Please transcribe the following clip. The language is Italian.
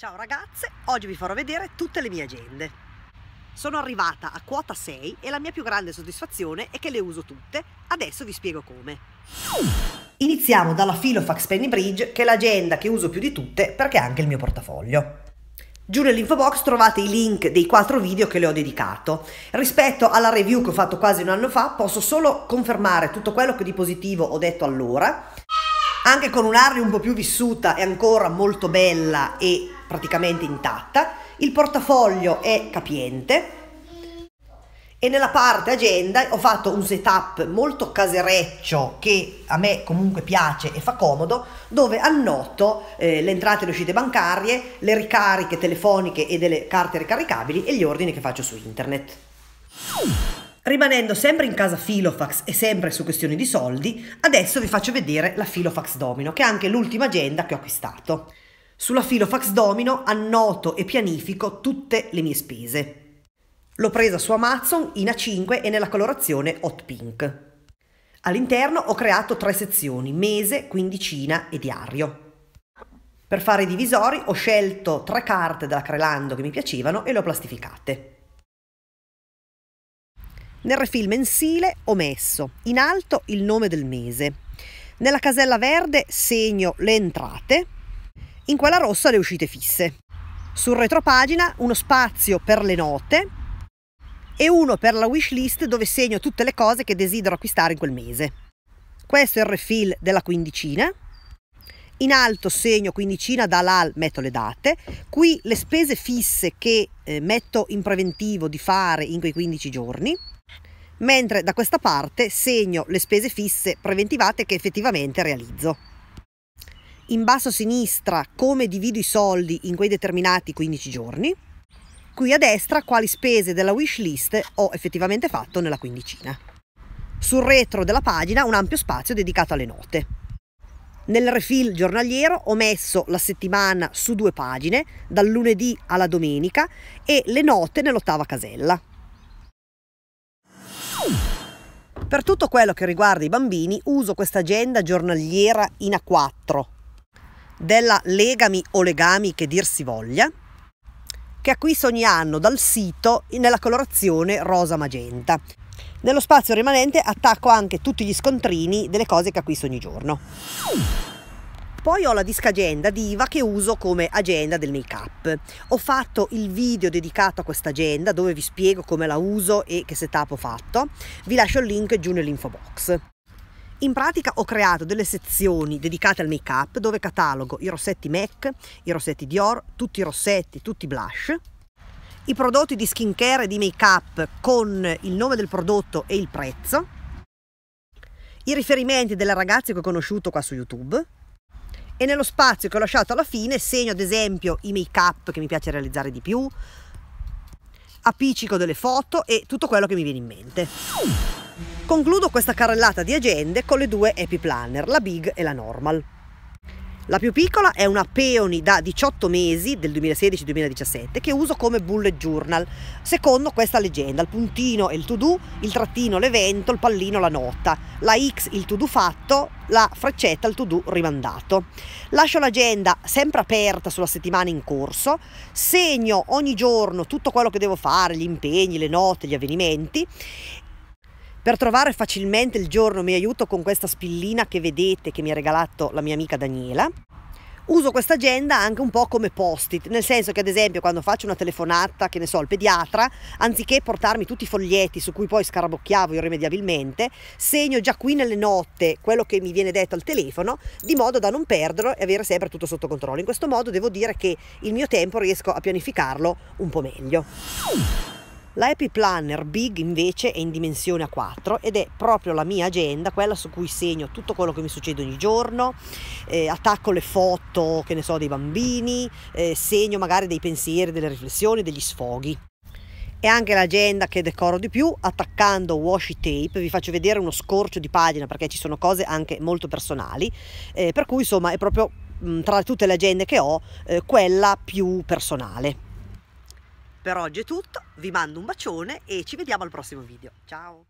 Ciao ragazze, oggi vi farò vedere tutte le mie agende. Sono arrivata a quota 6 e la mia più grande soddisfazione è che le uso tutte, adesso vi spiego come. Iniziamo dalla Filofax Penny Bridge che è l'agenda che uso più di tutte perché è anche il mio portafoglio. Giù nell'info box trovate i link dei quattro video che le ho dedicato. Rispetto alla review che ho fatto quasi un anno fa posso solo confermare tutto quello che di positivo ho detto allora, anche con un'aria un po' più vissuta e ancora molto bella e praticamente intatta, il portafoglio è capiente e nella parte agenda ho fatto un setup molto casereccio che a me comunque piace e fa comodo dove annoto eh, le entrate e le uscite bancarie, le ricariche telefoniche e delle carte ricaricabili e gli ordini che faccio su internet. Rimanendo sempre in casa Filofax e sempre su questioni di soldi, adesso vi faccio vedere la Filofax Domino, che è anche l'ultima agenda che ho acquistato. Sulla filo Fax Domino annoto e pianifico tutte le mie spese. L'ho presa su Amazon in A5 e nella colorazione hot pink. All'interno ho creato tre sezioni, mese, quindicina e diario. Per fare i divisori ho scelto tre carte della Crelando che mi piacevano e le ho plastificate. Nel refil mensile ho messo in alto il nome del mese. Nella casella verde segno le entrate in quella rossa le uscite fisse. Sul retropagina uno spazio per le note e uno per la wishlist dove segno tutte le cose che desidero acquistare in quel mese. Questo è il refill della quindicina. In alto segno quindicina, dall'al metto le date. Qui le spese fisse che eh, metto in preventivo di fare in quei 15 giorni mentre da questa parte segno le spese fisse preventivate che effettivamente realizzo in basso a sinistra come divido i soldi in quei determinati 15 giorni, qui a destra quali spese della wish list ho effettivamente fatto nella quindicina. Sul retro della pagina un ampio spazio dedicato alle note. Nel refill giornaliero ho messo la settimana su due pagine, dal lunedì alla domenica, e le note nell'ottava casella. Per tutto quello che riguarda i bambini uso questa agenda giornaliera in A4, della Legami o Legami che dir si voglia, che acquisto ogni anno dal sito nella colorazione rosa magenta. Nello spazio rimanente attacco anche tutti gli scontrini delle cose che acquisto ogni giorno. Poi ho la discagenda agenda di IVA che uso come agenda del make up. Ho fatto il video dedicato a questa agenda dove vi spiego come la uso e che setup ho fatto. Vi lascio il link giù nell'info box. In pratica ho creato delle sezioni dedicate al make up dove catalogo i rossetti MAC, i rossetti Dior, tutti i rossetti, tutti i blush, i prodotti di skincare e di make up con il nome del prodotto e il prezzo, i riferimenti delle ragazze che ho conosciuto qua su YouTube e nello spazio che ho lasciato alla fine segno ad esempio i make up che mi piace realizzare di più, appiccico delle foto e tutto quello che mi viene in mente. Concludo questa carrellata di agende con le due Happy Planner, la Big e la Normal. La più piccola è una Peony da 18 mesi del 2016-2017 che uso come bullet journal, secondo questa leggenda, il puntino è il to-do, il trattino l'evento, il pallino la nota, la X il to-do fatto, la freccetta il to-do rimandato. Lascio l'agenda sempre aperta sulla settimana in corso, segno ogni giorno tutto quello che devo fare, gli impegni, le note, gli avvenimenti per trovare facilmente il giorno mi aiuto con questa spillina che vedete che mi ha regalato la mia amica Daniela. Uso questa agenda anche un po' come post-it, nel senso che ad esempio quando faccio una telefonata, che ne so, al pediatra, anziché portarmi tutti i foglietti su cui poi scarabocchiavo irrimediabilmente, segno già qui nelle notte quello che mi viene detto al telefono, di modo da non perderlo e avere sempre tutto sotto controllo. In questo modo devo dire che il mio tempo riesco a pianificarlo un po' meglio. La Happy Planner Big invece è in dimensione a 4 ed è proprio la mia agenda, quella su cui segno tutto quello che mi succede ogni giorno, eh, attacco le foto, che ne so, dei bambini, eh, segno magari dei pensieri, delle riflessioni, degli sfoghi È anche l'agenda che decoro di più attaccando washi tape vi faccio vedere uno scorcio di pagina perché ci sono cose anche molto personali eh, per cui insomma è proprio mh, tra tutte le agende che ho eh, quella più personale per oggi è tutto, vi mando un bacione e ci vediamo al prossimo video. Ciao!